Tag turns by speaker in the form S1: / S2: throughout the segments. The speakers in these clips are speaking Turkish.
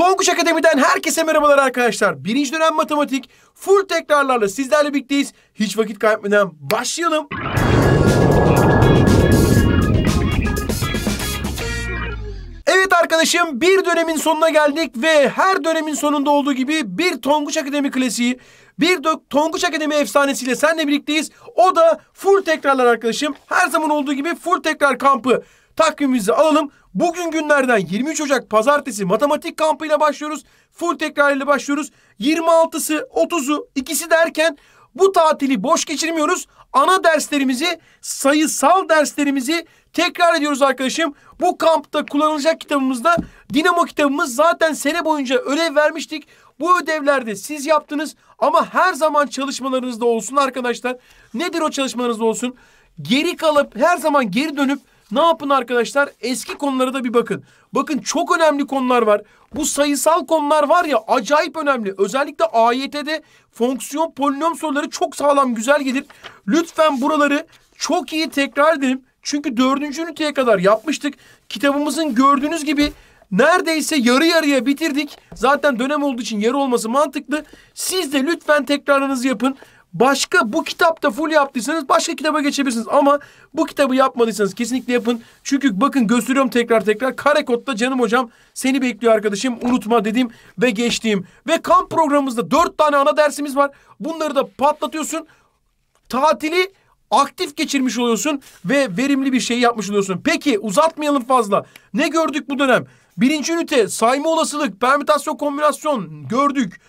S1: Tonguç Akademi'den herkese merhabalar arkadaşlar. Birinci dönem matematik full tekrarlarla sizlerle birlikteyiz. Hiç vakit kaybetmeden başlayalım. Evet arkadaşım bir dönemin sonuna geldik ve her dönemin sonunda olduğu gibi bir Tonguç Akademi klasiği, bir Tonguç Akademi efsanesiyle senle birlikteyiz. O da full tekrarlar arkadaşım. Her zaman olduğu gibi full tekrar kampı takvimimizi alalım. Bugün günlerden 23 Ocak pazartesi matematik kampıyla başlıyoruz. Full tekrar ile başlıyoruz. 26'sı, 30'u, ikisi derken bu tatili boş geçirmiyoruz. Ana derslerimizi, sayısal derslerimizi tekrar ediyoruz arkadaşım. Bu kampta kullanılacak kitabımızda Dinamo kitabımız zaten sene boyunca ödev vermiştik. Bu ödevlerde siz yaptınız ama her zaman çalışmalarınızda olsun arkadaşlar. Nedir o çalışmalarınızda olsun? Geri kalıp her zaman geri dönüp ne yapın arkadaşlar? Eski konulara da bir bakın. Bakın çok önemli konular var. Bu sayısal konular var ya acayip önemli. Özellikle AYT'de fonksiyon polinom soruları çok sağlam güzel gelir. Lütfen buraları çok iyi tekrar edelim. Çünkü dördüncü üniteye kadar yapmıştık. Kitabımızın gördüğünüz gibi neredeyse yarı yarıya bitirdik. Zaten dönem olduğu için yarı olması mantıklı. Siz de lütfen tekrarınızı yapın. Başka bu kitapta full yaptıysanız başka kitaba geçebilirsiniz. Ama bu kitabı yapmadıysanız kesinlikle yapın. Çünkü bakın gösteriyorum tekrar tekrar. Kare kodda canım hocam seni bekliyor arkadaşım. Unutma dediğim ve geçtiğim. Ve kamp programımızda dört tane ana dersimiz var. Bunları da patlatıyorsun. Tatili aktif geçirmiş oluyorsun ve verimli bir şey yapmış oluyorsun. Peki uzatmayalım fazla. Ne gördük bu dönem? Birinci ünite sayma olasılık, permütasyon kombinasyon gördük.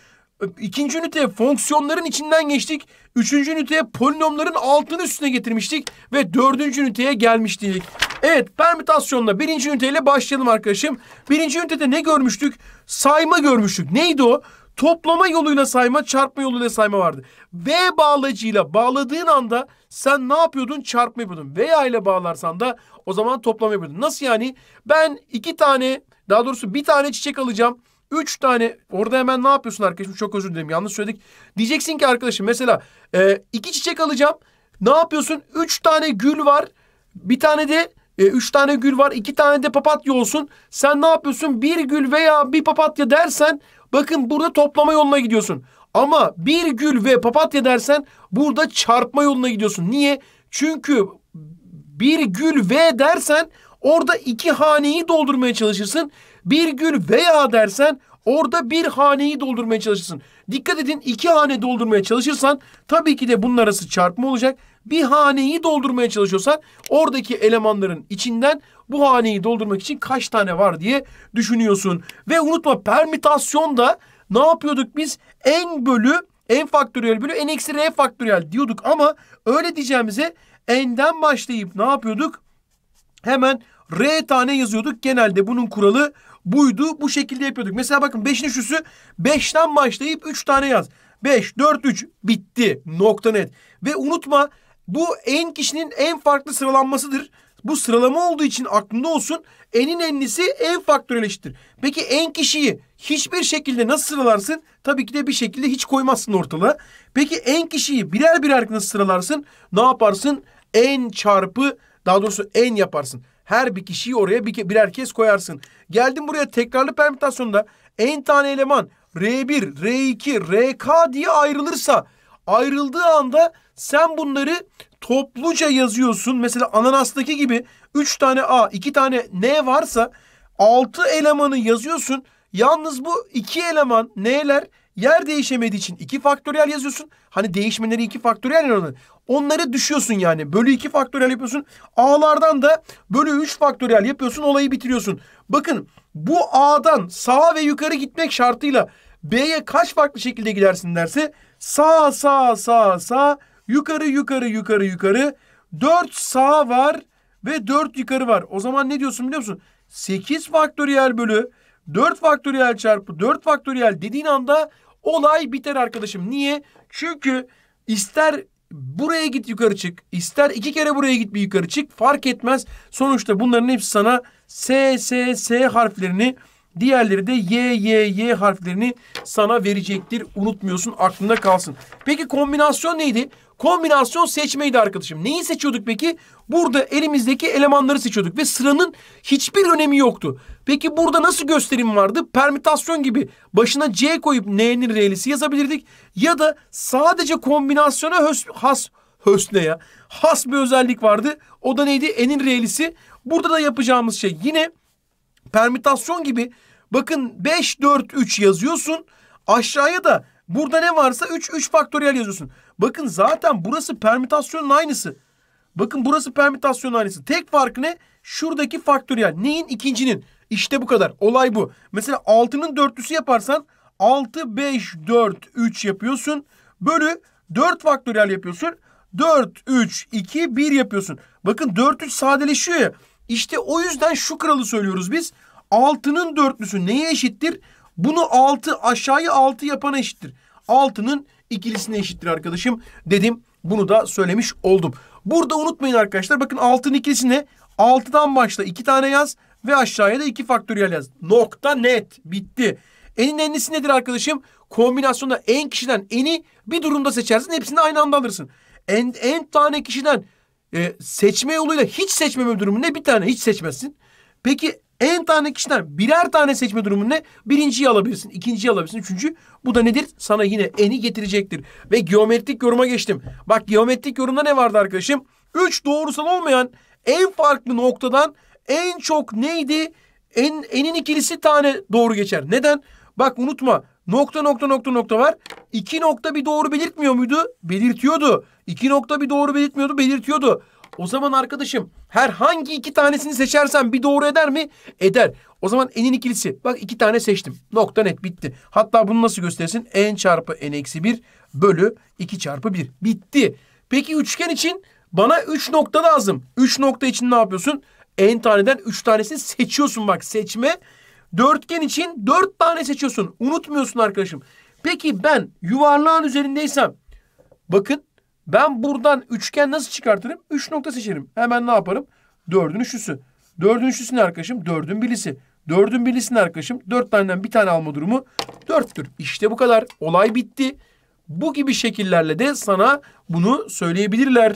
S1: İkinci üniteye fonksiyonların içinden geçtik. Üçüncü üniteye polinomların altını üstüne getirmiştik. Ve dördüncü üniteye gelmiştik. Evet permütasyonla birinci üniteyle başlayalım arkadaşım. Birinci ünitede ne görmüştük? Sayma görmüştük. Neydi o? Toplama yoluyla sayma, çarpma yoluyla sayma vardı. V bağlacıyla bağladığın anda sen ne yapıyordun? Çarpma yapıyordun. V ile bağlarsan da o zaman toplama yapıyordun. Nasıl yani? Ben iki tane, daha doğrusu bir tane çiçek alacağım. Üç tane orada hemen ne yapıyorsun arkadaşım? Çok özür dilerim yanlış söyledik. Diyeceksin ki arkadaşım mesela e, iki çiçek alacağım. Ne yapıyorsun? Üç tane gül var. Bir tane de e, üç tane gül var. iki tane de papatya olsun. Sen ne yapıyorsun? Bir gül veya bir papatya dersen bakın burada toplama yoluna gidiyorsun. Ama bir gül ve papatya dersen burada çarpma yoluna gidiyorsun. Niye? Çünkü bir gül ve dersen orada iki haneyi doldurmaya çalışırsın bir virgül veya dersen orada bir haneyi doldurmaya çalışırsın. Dikkat edin iki hane doldurmaya çalışırsan tabii ki de bunun arası çarpma olacak. Bir haneyi doldurmaya çalışıyorsan oradaki elemanların içinden bu haneyi doldurmak için kaç tane var diye düşünüyorsun. Ve unutma permütasyonda ne yapıyorduk biz? En bölü en faktöriyel bölü en eksi r faktöriyel diyorduk ama öyle diyeceğimize n'den başlayıp ne yapıyorduk? Hemen R tane yazıyorduk. Genelde bunun kuralı buydu. Bu şekilde yapıyorduk. Mesela bakın beşin üçlüsü beşten başlayıp üç tane yaz. Beş, dört, üç bitti. Nokta net. Ve unutma bu en kişinin en farklı sıralanmasıdır. Bu sıralama olduğu için aklında olsun enin enlisi en faktörel Peki en kişiyi hiçbir şekilde nasıl sıralarsın? Tabii ki de bir şekilde hiç koymazsın ortalığa. Peki en kişiyi birer birer nasıl sıralarsın? Ne yaparsın? En çarpı daha doğrusu en yaparsın. Her bir kişiyi oraya bir, birer kez koyarsın. Geldim buraya tekrarlı permütasyonda en tane eleman R1, R2, RK diye ayrılırsa ayrıldığı anda sen bunları topluca yazıyorsun. Mesela ananastaki gibi üç tane A, iki tane N varsa altı elemanı yazıyorsun. Yalnız bu iki eleman N'ler Yer değişemediği için iki faktöriyel yazıyorsun. Hani değişmeleri iki faktöriyel oranı. Onları düşüyorsun yani. Bölü iki faktöriyel yapıyorsun. A'lardan da bölü üç faktöriyel yapıyorsun. Olayı bitiriyorsun. Bakın bu A'dan sağa ve yukarı gitmek şartıyla B'ye kaç farklı şekilde gidersin derse sağ sağ sağ sağ yukarı yukarı yukarı yukarı 4 sağ var ve 4 yukarı var. O zaman ne diyorsun biliyor musun? 8 faktöriyel bölü 4 faktöriyel çarpı 4 faktöriyel dediğin anda Olay biter arkadaşım. Niye? Çünkü ister buraya git yukarı çık. ister iki kere buraya git bir yukarı çık. Fark etmez. Sonuçta bunların hepsi sana S, S, S harflerini Diğerleri de Y, Y, Y harflerini sana verecektir. Unutmuyorsun aklında kalsın. Peki kombinasyon neydi? Kombinasyon seçmeydi arkadaşım. Neyi seçiyorduk peki? Burada elimizdeki elemanları seçiyorduk ve sıranın hiçbir önemi yoktu. Peki burada nasıl gösterim vardı? Permütasyon gibi başına C koyup N'nin R'lisi yazabilirdik. Ya da sadece kombinasyona hös, has, hösne ya. Has bir özellik vardı. O da neydi? N'in R'lisi. Burada da yapacağımız şey yine permütasyon gibi bakın 5 4 3 yazıyorsun. Aşağıya da burada ne varsa 3 3 faktöriyel yazıyorsun. Bakın zaten burası permütasyonun aynısı. Bakın burası permütasyonun aynısı. Tek farkı ne? Şuradaki faktöriyel. Neyin? ikincinin. İşte bu kadar. Olay bu. Mesela 6'nın dörtlüsü yaparsan 6, 5, 4, 3 yapıyorsun. Bölü 4 faktöriyel yapıyorsun. 4, 3, 2, 1 yapıyorsun. Bakın 4, 3 sadeleşiyor ya. İşte o yüzden şu kralı söylüyoruz biz. Altının dörtlüsü neye eşittir? Bunu altı aşağıya altı yapana eşittir. Altının ikilisine eşittir arkadaşım dedim. Bunu da söylemiş oldum. Burada unutmayın arkadaşlar bakın altın ikilisine altıdan başla iki tane yaz ve aşağıya da iki faktöriyel yaz. Nokta net bitti. Enin enlisi nedir arkadaşım? Kombinasyonda en kişiden eni bir durumda seçersin hepsini aynı anda alırsın. En, en tane kişiden e, seçme yoluyla hiç seçmeme durumu ne? Bir tane hiç seçmezsin. Peki en tane kişiden birer tane seçme durumu ne? Birinciyi alabilirsin, ikinciyi alabilirsin. Üçüncü bu da nedir? Sana yine eni getirecektir. Ve geometrik yoruma geçtim. Bak geometrik yorumda ne vardı arkadaşım? Üç doğrusal olmayan en farklı noktadan en çok neydi? En, enin ikilisi tane doğru geçer. Neden? Bak unutma nokta nokta nokta nokta var. İki nokta bir doğru belirtmiyor muydu? Belirtiyordu. İki nokta bir doğru belirtmiyordu, belirtiyordu. O zaman arkadaşım herhangi iki tanesini seçersen bir doğru eder mi? Eder. O zaman n'in ikilisi. Bak iki tane seçtim. Nokta net bitti. Hatta bunu nasıl göstersin? n çarpı n eksi 1 bölü 2 çarpı 1. Bitti. Peki üçgen için bana 3 nokta lazım. 3 nokta için ne yapıyorsun? N taneden 3 tanesini seçiyorsun bak seçme. Dörtgen için 4 tane seçiyorsun. Unutmuyorsun arkadaşım. Peki ben yuvarlağın üzerindeysem bakın ben buradan üçgen nasıl çıkartırım? Üç nokta seçerim. Hemen ne yaparım? Dördün üçlüsü. Dördün üçlüsü ne arkadaşım? Dördün birisi. Dördün birlisi ne arkadaşım? Dört taneden bir tane alma durumu dörttür. İşte bu kadar. Olay bitti. Bu gibi şekillerle de sana bunu söyleyebilirler.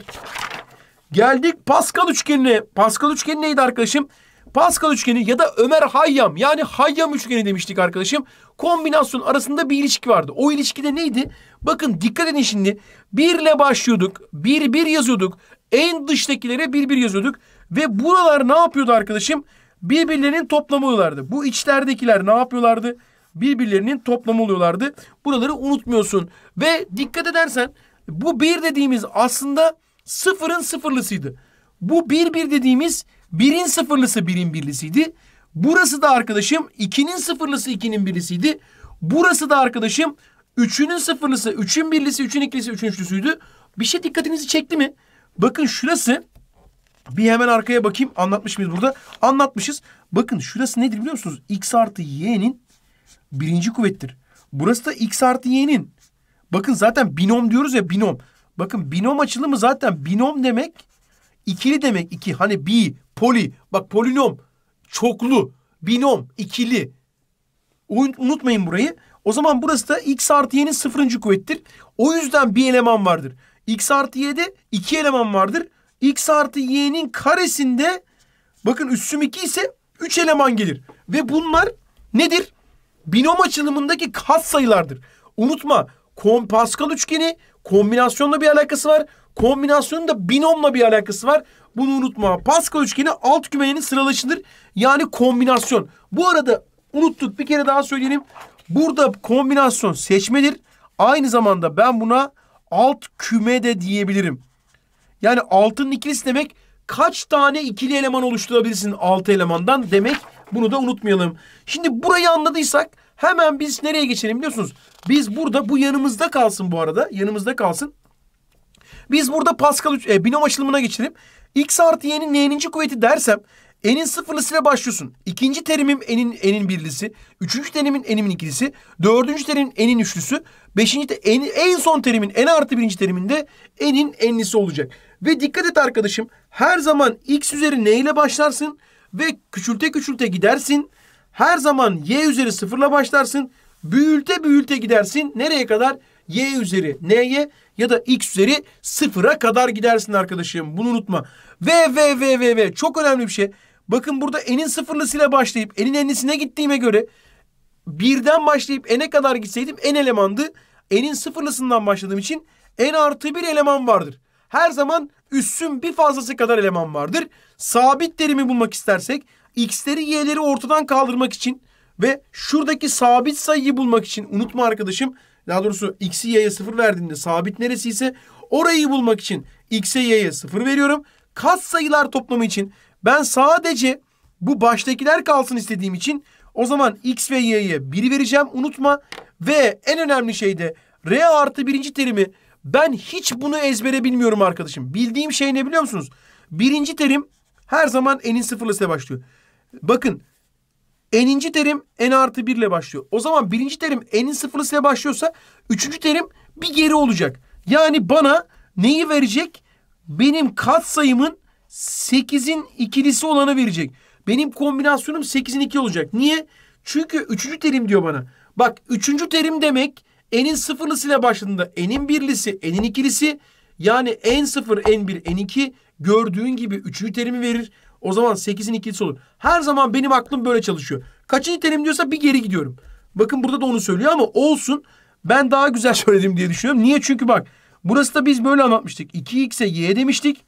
S1: Geldik Pascal üçgenine. Pascal üçgeni neydi arkadaşım? Pascal üçgeni ya da Ömer Hayyam yani Hayyam üçgeni demiştik arkadaşım. Kombinasyon arasında bir ilişki vardı. O ilişkide neydi? Bakın dikkat edin şimdi. Bir ile başlıyorduk. Bir bir yazıyorduk. En dıştakilere bir bir yazıyorduk. Ve buralar ne yapıyordu arkadaşım? Birbirlerinin toplamı oluyorlardı. Bu içlerdekiler ne yapıyorlardı? Birbirlerinin toplamı oluyorlardı. Buraları unutmuyorsun. Ve dikkat edersen bu bir dediğimiz aslında sıfırın sıfırlısıydı. Bu bir bir dediğimiz Birin sıfırlısı birin birlisiydi. Burası da arkadaşım ikinin sıfırlısı ikinin birlisiydi. Burası da arkadaşım üçünün sıfırlısı üçün birlisi üçün ikilisi üçün üçlüsüydü. Bir şey dikkatinizi çekti mi? Bakın şurası bir hemen arkaya bakayım anlatmış mıyız burada? Anlatmışız. Bakın şurası nedir biliyor musunuz? X artı y'nin birinci kuvvettir. Burası da x artı y'nin. Bakın zaten binom diyoruz ya binom. Bakın binom açılımı zaten binom demek ikili demek. iki. Hani bi Poli. Bak polinom. Çoklu. Binom. ikili. Unutmayın burayı. O zaman burası da x artı y'nin sıfırıncı kuvvettir. O yüzden bir eleman vardır. x artı y'de iki eleman vardır. x artı y'nin karesinde bakın üssüm 2 ise 3 eleman gelir. Ve bunlar nedir? Binom açılımındaki kat sayılardır. Unutma. Pascal üçgeni Kombinasyonla bir alakası var. Kombinasyonun da binomla bir alakası var. Bunu unutma. Pascal üçgeni alt kümenin sıralaşıdır. Yani kombinasyon. Bu arada unuttuk bir kere daha söyleyelim. Burada kombinasyon seçmedir. Aynı zamanda ben buna alt küme de diyebilirim. Yani altın ikilisi demek kaç tane ikili eleman oluşturabilirsin altı elemandan demek. Bunu da unutmayalım. Şimdi burayı anladıysak Hemen biz nereye geçelim biliyorsunuz? Biz burada bu yanımızda kalsın bu arada. Yanımızda kalsın. Biz burada Pascal e, binom açılımına geçelim. X artı y'nin ninci kuvveti dersem n'in sıfırlısı ile başlıyorsun. İkinci terimim n'in n'in birlisi. Üçüncü terimin n'in ikilisi. Dördüncü terimin n'in üçlüsü. Beşinci te, en, en son terimin n artı birinci teriminde n'in n'lisi olacak. Ve dikkat et arkadaşım. Her zaman x üzeri n ile başlarsın. Ve küçülte küçülte gidersin her zaman y üzeri sıfırla başlarsın. Büyülte büyülte gidersin. Nereye kadar? y üzeri n'ye ya da x üzeri sıfıra kadar gidersin arkadaşım. Bunu unutma. Ve ve ve ve ve çok önemli bir şey. Bakın burada n'in sıfırlısıyla başlayıp n'in enlisine gittiğime göre birden başlayıp n'e kadar gitseydim n elemandı. n'in sıfırlısından başladığım için n artı bir eleman vardır. Her zaman üssün bir fazlası kadar eleman vardır. Sabit terimi bulmak istersek x'leri y'leri ortadan kaldırmak için ve şuradaki sabit sayıyı bulmak için unutma arkadaşım. Daha doğrusu x'i y'ye 0 verdiğinde sabit neresi ise orayı bulmak için x'e y'ye 0 veriyorum. Kat sayılar toplamı için ben sadece bu baştakiler kalsın istediğim için o zaman x ve y'ye 1 vereceğim unutma. Ve en önemli şey de r artı birinci terimi ben hiç bunu ezbere bilmiyorum arkadaşım. Bildiğim şey ne biliyor musunuz? Birinci terim her zaman n'in sıfırlasıyla başlıyor. Bakın eninci terim n artı 1 ile başlıyor. O zaman birinci terim n'in sıfırlısı ile başlıyorsa üçüncü terim bir geri olacak. Yani bana neyi verecek? Benim katsayımın 8'in ikilisi olanı verecek. Benim kombinasyonum 8'in 2 olacak. Niye? Çünkü üçüncü terim diyor bana. Bak üçüncü terim demek n'in sıfırlısı ile başladığında n'in birlisi, n'in ikilisi yani n sıfır, n bir, n iki gördüğün gibi üçüncü terimi verir. O zaman 8'in ikilisi olur. Her zaman benim aklım böyle çalışıyor. Kaçıncı terim diyorsa bir geri gidiyorum. Bakın burada da onu söylüyor ama olsun. Ben daha güzel söyledim diye düşünüyorum. Niye? Çünkü bak burası da biz böyle anlatmıştık. 2x'e y demiştik.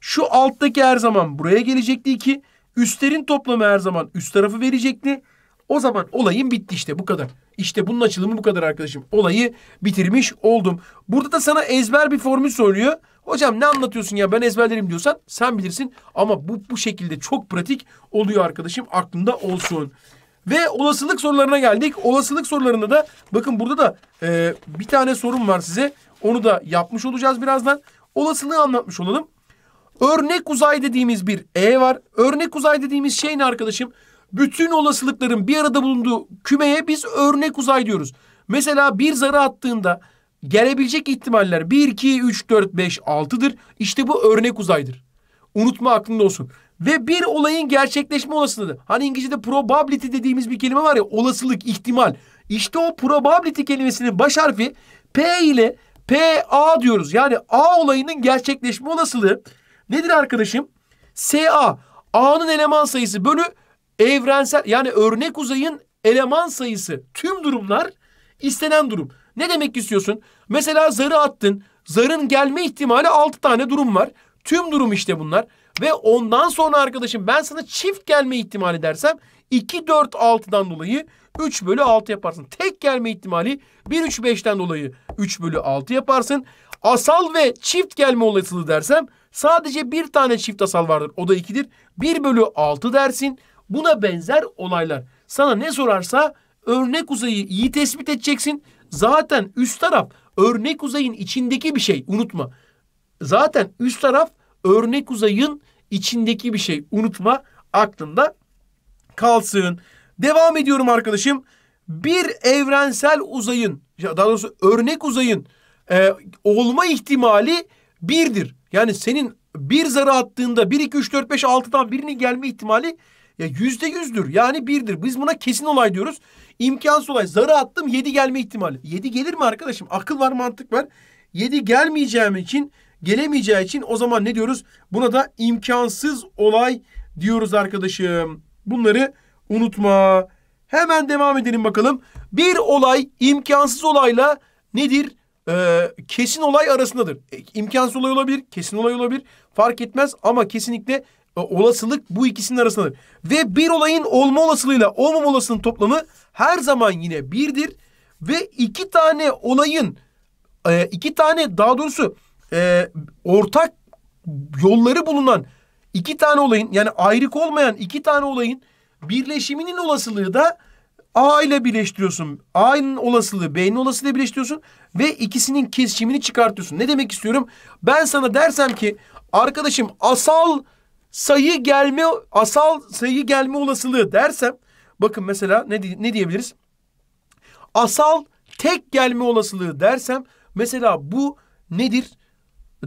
S1: Şu alttaki her zaman buraya gelecekti 2. Üstlerin toplamı her zaman üst tarafı verecekti. O zaman olayım bitti işte bu kadar. İşte bunun açılımı bu kadar arkadaşım. Olayı bitirmiş oldum. Burada da sana ezber bir formül söylüyor. Hocam ne anlatıyorsun ya ben ezberlerim diyorsan sen bilirsin. Ama bu, bu şekilde çok pratik oluyor arkadaşım aklında olsun. Ve olasılık sorularına geldik. Olasılık sorularında da bakın burada da e, bir tane sorum var size. Onu da yapmış olacağız birazdan. Olasılığı anlatmış olalım. Örnek uzay dediğimiz bir E var. Örnek uzay dediğimiz şey ne arkadaşım? Bütün olasılıkların bir arada bulunduğu kümeye biz örnek uzay diyoruz. Mesela bir zarı attığında gelebilecek ihtimaller 1, 2, 3, 4, 5, 6'dır. İşte bu örnek uzaydır. Unutma aklında olsun. Ve bir olayın gerçekleşme olasılığı. Hani İngilizce'de probability dediğimiz bir kelime var ya olasılık, ihtimal. İşte o probability kelimesinin baş harfi P ile PA diyoruz. Yani A olayının gerçekleşme olasılığı nedir arkadaşım? SA. A'nın eleman sayısı bölü evrensel yani örnek uzayın eleman sayısı. Tüm durumlar istenen durum. Ne demek istiyorsun? Mesela zarı attın. Zarın gelme ihtimali altı tane durum var. Tüm durum işte bunlar. Ve ondan sonra arkadaşım ben sana çift gelme ihtimali dersem 2, 4, 6'dan dolayı 3 bölü 6 yaparsın. Tek gelme ihtimali 1, 3, 5'ten dolayı 3 bölü 6 yaparsın. Asal ve çift gelme olasılığı dersem sadece bir tane çift asal vardır. O da 2'dir. 1 bölü 6 dersin. Buna benzer olaylar. Sana ne sorarsa örnek uzayı iyi tespit edeceksin Zaten üst taraf örnek uzayın içindeki bir şey unutma. Zaten üst taraf örnek uzayın içindeki bir şey unutma aklında kalsın. Devam ediyorum arkadaşım. Bir evrensel uzayın daha doğrusu örnek uzayın e, olma ihtimali birdir. Yani senin bir zarı attığında 1, 2, 3, 4, 5, 6'dan birinin gelme ihtimali ya yüzde yüzdür. Yani birdir. Biz buna kesin olay diyoruz. İmkansız olay. Zarı attım yedi gelme ihtimali. Yedi gelir mi arkadaşım? Akıl var mantık var. Yedi gelmeyeceğim için gelemeyeceği için o zaman ne diyoruz? Buna da imkansız olay diyoruz arkadaşım. Bunları unutma. Hemen devam edelim bakalım. Bir olay imkansız olayla nedir? Ee, kesin olay arasındadır. İmkansız e, imkansız olay olabilir, kesin olay olabilir. Fark etmez ama kesinlikle olasılık bu ikisinin arasındadır. Ve bir olayın olma olasılığıyla olmama olasılığının toplamı her zaman yine birdir. Ve iki tane olayın, e, iki tane daha doğrusu e, ortak yolları bulunan iki tane olayın yani ayrık olmayan iki tane olayın birleşiminin olasılığı da A ile birleştiriyorsun. A'nın olasılığı B'nin olasılığı birleştiriyorsun ve ikisinin kesişimini çıkartıyorsun. Ne demek istiyorum? Ben sana dersem ki arkadaşım asal sayı gelme asal sayı gelme olasılığı dersem bakın mesela ne, ne diyebiliriz? Asal tek gelme olasılığı dersem mesela bu nedir?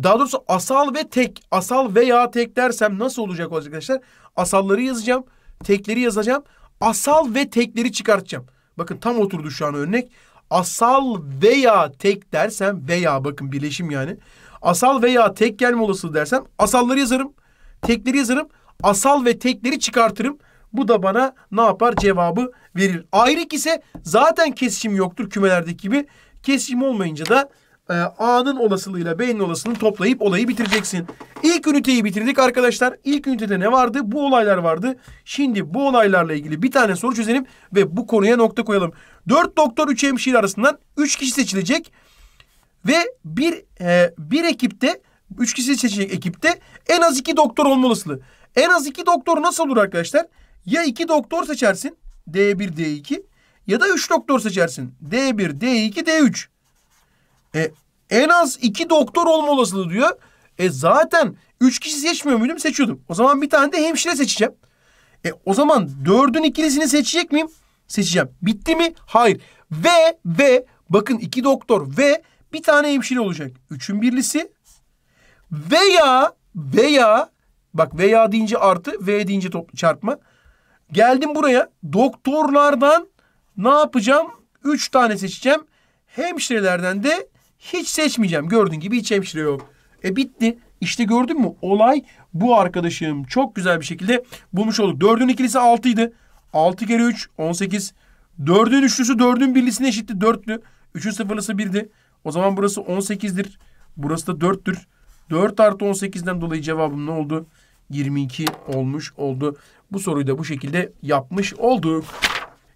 S1: Daha doğrusu asal ve tek, asal veya tek dersem nasıl olacak arkadaşlar? Asalları yazacağım, tekleri yazacağım. Asal ve tekleri çıkartacağım. Bakın tam oturdu şu an örnek. Asal veya tek dersem veya bakın bileşim yani. Asal veya tek gelme olasılığı dersem asalları yazarım tekleri yazarım. Asal ve tekleri çıkartırım. Bu da bana ne yapar cevabı verir. Ayrık ise zaten kesişim yoktur kümelerdeki gibi. Kesişim olmayınca da e, A'nın olasılığıyla B'nin olasılığını toplayıp olayı bitireceksin. İlk üniteyi bitirdik arkadaşlar. İlk ünitede ne vardı? Bu olaylar vardı. Şimdi bu olaylarla ilgili bir tane soru çözelim ve bu konuya nokta koyalım. Dört doktor üç hemşire arasından üç kişi seçilecek ve bir, e, bir ekipte Üç kişi seçecek ekipte en az iki doktor olmalısılı. En az iki doktor nasıl olur arkadaşlar? Ya iki doktor seçersin D1, D2 ya da üç doktor seçersin D1, D2, D3. E, en az iki doktor olma olasılığı diyor. E zaten üç kişi seçmiyor muydum? Seçiyordum. O zaman bir tane de hemşire seçeceğim. E o zaman dördün ikilisini seçecek miyim? Seçeceğim. Bitti mi? Hayır. Ve ve bakın iki doktor ve bir tane hemşire olacak. Üçün birlisi veya veya bak veya deyince artı V deyince toplu çarpma. Geldim buraya doktorlardan ne yapacağım? Üç tane seçeceğim. Hemşirelerden de hiç seçmeyeceğim. Gördüğün gibi hiç hemşire yok. E bitti. İşte gördün mü? Olay bu arkadaşım. Çok güzel bir şekilde bulmuş olduk. Dördün ikilisi altıydı. Altı kere üç on sekiz. Dördün üçlüsü dördün birlisine eşitti. Dörtlü. Üçün sıfırlısı birdi. O zaman burası on sekizdir. Burası da dörttür. 4 artı 18'den dolayı cevabım ne oldu? 22 olmuş oldu. Bu soruyu da bu şekilde yapmış olduk.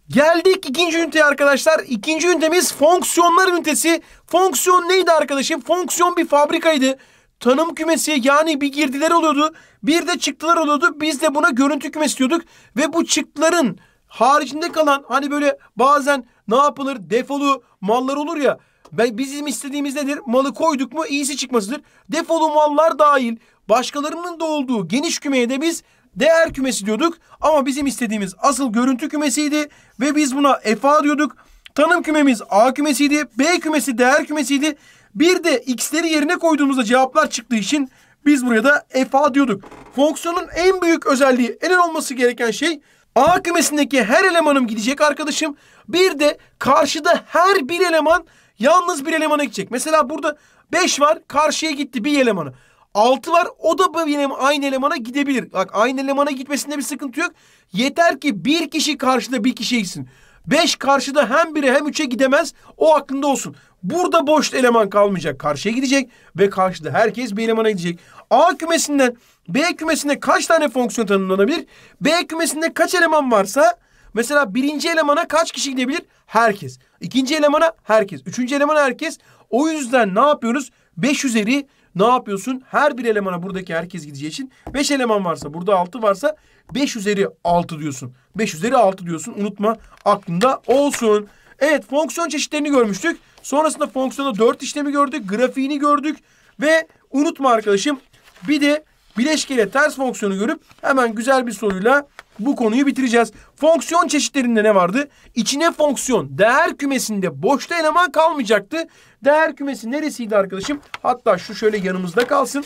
S1: Geldik ikinci üniteye arkadaşlar. İkinci ünitemiz fonksiyonlar ünitesi. Fonksiyon neydi arkadaşım? Fonksiyon bir fabrikaydı. Tanım kümesi yani bir girdiler oluyordu. Bir de çıktılar oluyordu. Biz de buna görüntü kümesi diyorduk. Ve bu çıktıların haricinde kalan hani böyle bazen ne yapılır defolu mallar olur ya. Ben, bizim istediğimiz nedir? Malı koyduk mu iyisi çıkmasıdır. Defolu mallar dahil başkalarının da olduğu geniş kümeye de biz değer kümesi diyorduk. Ama bizim istediğimiz asıl görüntü kümesiydi ve biz buna FA diyorduk. Tanım kümemiz A kümesiydi, B kümesi değer kümesiydi. Bir de x'leri yerine koyduğumuzda cevaplar çıktığı için biz buraya da FA diyorduk. Fonksiyonun en büyük özelliği, en olması gereken şey A kümesindeki her elemanım gidecek arkadaşım. Bir de karşıda her bir eleman Yalnız bir elemana gidecek. Mesela burada 5 var karşıya gitti bir elemana. 6 var o da bir aynı elemana gidebilir. Bak aynı elemana gitmesinde bir sıkıntı yok. Yeter ki bir kişi karşıda bir kişi gitsin. 5 karşıda hem 1'e hem 3'e gidemez. O aklında olsun. Burada boş eleman kalmayacak. Karşıya gidecek ve karşıda herkes bir elemana gidecek. A kümesinden B kümesine kaç tane fonksiyon tanımlanabilir? B kümesinde kaç eleman varsa Mesela birinci elemana kaç kişi gidebilir? Herkes. İkinci elemana herkes. Üçüncü elemana herkes. O yüzden ne yapıyoruz? 5 üzeri ne yapıyorsun? Her bir elemana buradaki herkes gideceği için 5 eleman varsa burada 6 varsa 5 üzeri 6 diyorsun. 5 üzeri 6 diyorsun. Unutma aklında olsun. Evet fonksiyon çeşitlerini görmüştük. Sonrasında fonksiyonda 4 işlemi gördük. Grafiğini gördük. Ve unutma arkadaşım bir de bileşkeyle ters fonksiyonu görüp hemen güzel bir soruyla bu konuyu bitireceğiz. Fonksiyon çeşitlerinde ne vardı? İçine fonksiyon, değer kümesinde boşta eleman kalmayacaktı. Değer kümesi neresiydi arkadaşım? Hatta şu şöyle yanımızda kalsın.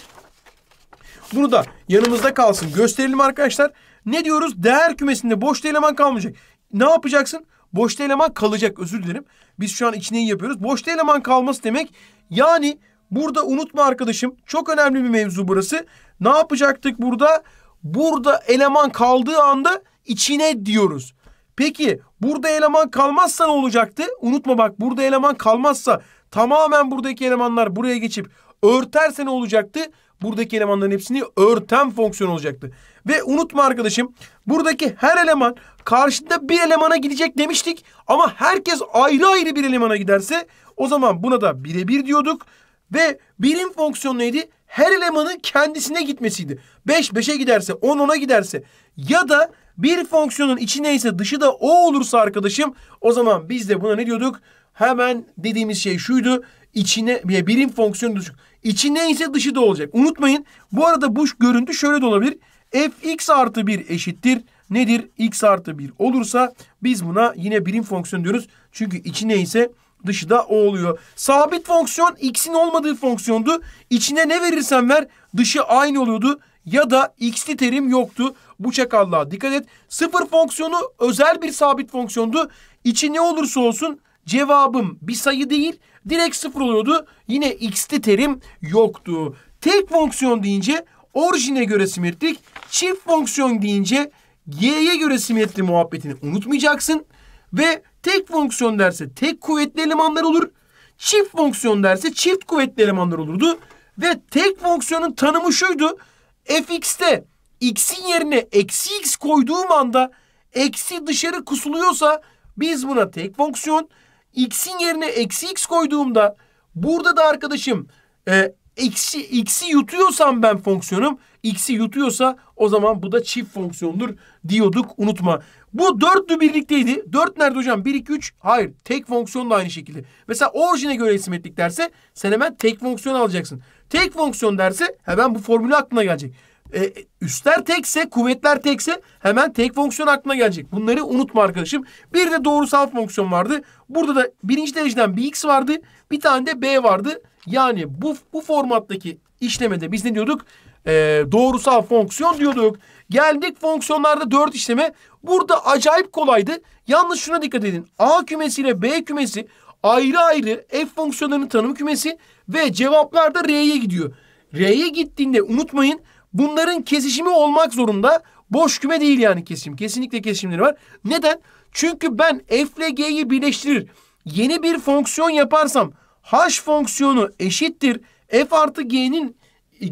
S1: Bunu da yanımızda kalsın. Gösterelim arkadaşlar. Ne diyoruz? Değer kümesinde boşta eleman kalmayacak. Ne yapacaksın? Boşta eleman kalacak. Özür dilerim. Biz şu an içineyi yapıyoruz. Boşta eleman kalması demek yani burada unutma arkadaşım. Çok önemli bir mevzu burası. Ne yapacaktık burada? Burada burada eleman kaldığı anda içine diyoruz. Peki burada eleman kalmazsa ne olacaktı? Unutma bak burada eleman kalmazsa tamamen buradaki elemanlar buraya geçip örterse ne olacaktı? Buradaki elemanların hepsini örten fonksiyon olacaktı. Ve unutma arkadaşım buradaki her eleman karşında bir elemana gidecek demiştik. Ama herkes ayrı ayrı bir elemana giderse o zaman buna da birebir diyorduk. Ve birim fonksiyonu neydi? her elemanın kendisine gitmesiydi. 5 beş, 5'e giderse 10 10'a giderse ya da bir fonksiyonun içi neyse dışı da o olursa arkadaşım o zaman biz de buna ne diyorduk? Hemen dediğimiz şey şuydu. İçine birim fonksiyonu düşük. İçi neyse dışı da olacak. Unutmayın bu arada bu görüntü şöyle de olabilir. fx artı 1 eşittir. Nedir? x artı 1 olursa biz buna yine birim fonksiyon diyoruz. Çünkü içi neyse dışı da o oluyor. Sabit fonksiyon x'in olmadığı fonksiyondu. İçine ne verirsen ver dışı aynı oluyordu. Ya da x'li terim yoktu. Bu çakallığa dikkat et. Sıfır fonksiyonu özel bir sabit fonksiyondu. İçi ne olursa olsun cevabım bir sayı değil direkt sıfır oluyordu. Yine x'li terim yoktu. Tek fonksiyon deyince orijine göre simetrik. Çift fonksiyon deyince y'ye göre simetri muhabbetini unutmayacaksın. Ve Tek fonksiyon derse tek kuvvetli elemanlar olur. Çift fonksiyon derse çift kuvvetli elemanlar olurdu. Ve tek fonksiyonun tanımı şuydu. fx'te x'in yerine eksi x koyduğum anda eksi dışarı kusuluyorsa biz buna tek fonksiyon. x'in yerine eksi x koyduğumda burada da arkadaşım e, eksi x'i yutuyorsam ben fonksiyonum x'i yutuyorsa o zaman bu da çift fonksiyondur diyorduk unutma. Bu dörtlü birlikteydi. Dört nerede hocam? Bir, iki, üç. Hayır. Tek fonksiyon da aynı şekilde. Mesela orijine göre isim ettik derse sen hemen tek fonksiyon alacaksın. Tek fonksiyon derse hemen bu formülü aklına gelecek. E, e, üstler tekse, kuvvetler tekse hemen tek fonksiyon aklına gelecek. Bunları unutma arkadaşım. Bir de doğrusal fonksiyon vardı. Burada da birinci dereceden bir x vardı. Bir tane de b vardı. Yani bu, bu formattaki işlemede biz ne diyorduk? Ee, doğrusal fonksiyon diyorduk. Geldik fonksiyonlarda dört işleme. Burada acayip kolaydı. Yalnız şuna dikkat edin. A kümesi ile B kümesi ayrı ayrı f fonksiyonlarının tanım kümesi ve cevaplar da R'ye gidiyor. R'ye gittiğinde unutmayın bunların kesişimi olmak zorunda. Boş küme değil yani kesim. Kesinlikle kesimleri var. Neden? Çünkü ben f ile g'yi birleştirir. Yeni bir fonksiyon yaparsam h fonksiyonu eşittir f artı g'nin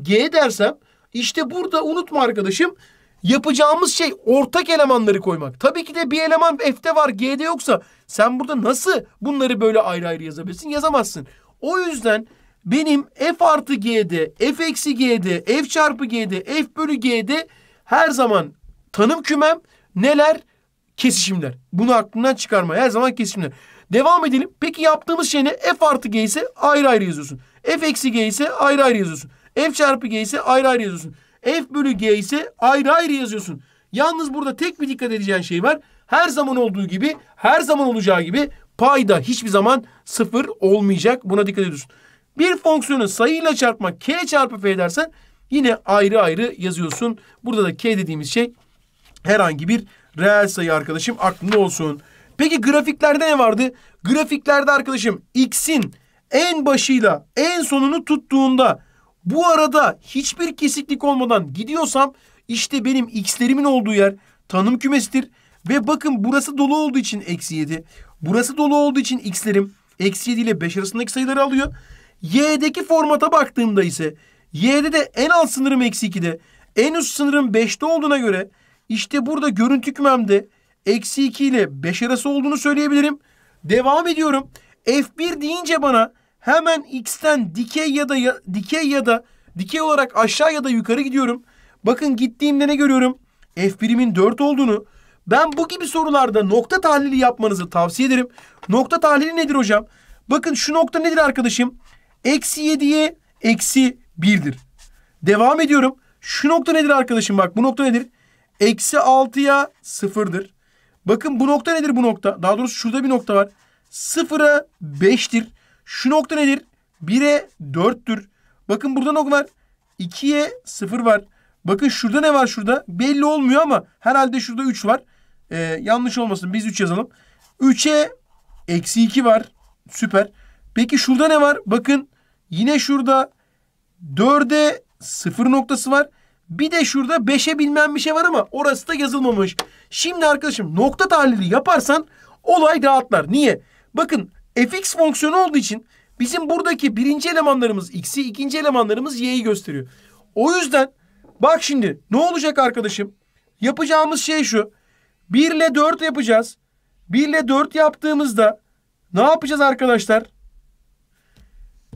S1: g dersem işte burada unutma arkadaşım yapacağımız şey ortak elemanları koymak. Tabii ki de bir eleman f'te var g'de yoksa sen burada nasıl bunları böyle ayrı ayrı yazabilirsin? Yazamazsın. O yüzden benim f artı g'de, f eksi g'de, f çarpı g'de, f bölü g'de her zaman tanım kümem neler? Kesişimler. Bunu aklından çıkarma. Her zaman kesişimler. Devam edelim. Peki yaptığımız şey ne? F artı G ise ayrı ayrı yazıyorsun. F eksi G ise ayrı ayrı yazıyorsun. F çarpı G ise ayrı ayrı yazıyorsun. F bölü G ise ayrı ayrı yazıyorsun. Yalnız burada tek bir dikkat edeceğin şey var. Her zaman olduğu gibi, her zaman olacağı gibi payda hiçbir zaman sıfır olmayacak. Buna dikkat ediyorsun. Bir fonksiyonu sayıyla çarpmak k çarpı f dersen yine ayrı ayrı yazıyorsun. Burada da k dediğimiz şey herhangi bir reel sayı arkadaşım aklında olsun. Peki grafiklerde ne vardı? Grafiklerde arkadaşım x'in en başıyla en sonunu tuttuğunda bu arada hiçbir kesiklik olmadan gidiyorsam işte benim x'lerimin olduğu yer tanım kümesidir. Ve bakın burası dolu olduğu için eksi 7. Burası dolu olduğu için x'lerim eksi 7 ile 5 arasındaki sayıları alıyor. y'deki formata baktığımda ise y'de de en alt sınırım eksi 2'de en üst sınırım 5'te olduğuna göre işte burada görüntü kümemde eksi 2 ile 5 arası olduğunu söyleyebilirim. Devam ediyorum. F1 deyince bana hemen x'ten dikey ya da ya, dikey ya da dikey olarak aşağı ya da yukarı gidiyorum. Bakın gittiğimde ne görüyorum? F1'imin 4 olduğunu. Ben bu gibi sorularda nokta tahlili yapmanızı tavsiye ederim. Nokta tahlili nedir hocam? Bakın şu nokta nedir arkadaşım? Eksi 7'ye eksi 1'dir. Devam ediyorum. Şu nokta nedir arkadaşım? Bak bu nokta nedir? Eksi 6'ya 0'dır. Bakın bu nokta nedir bu nokta? Daha doğrusu şurada bir nokta var. 0'a 5'tir. Şu nokta nedir? 1'e 4'tür. Bakın burada nokta var. 2'ye 0 var. Bakın şurada ne var şurada? Belli olmuyor ama herhalde şurada 3 var. Ee, yanlış olmasın biz 3 yazalım. 3'e eksi 2 var. Süper. Peki şurada ne var? Bakın yine şurada 4'e 0 noktası var. Bir de şurada beşe bilmem bir şey var ama orası da yazılmamış. Şimdi arkadaşım nokta tahlili yaparsan olay rahatlar. Niye? Bakın fx fonksiyonu olduğu için bizim buradaki birinci elemanlarımız x'i, ikinci elemanlarımız y'yi gösteriyor. O yüzden bak şimdi ne olacak arkadaşım? Yapacağımız şey şu. 1 ile 4 yapacağız. 1 ile 4 yaptığımızda ne yapacağız arkadaşlar?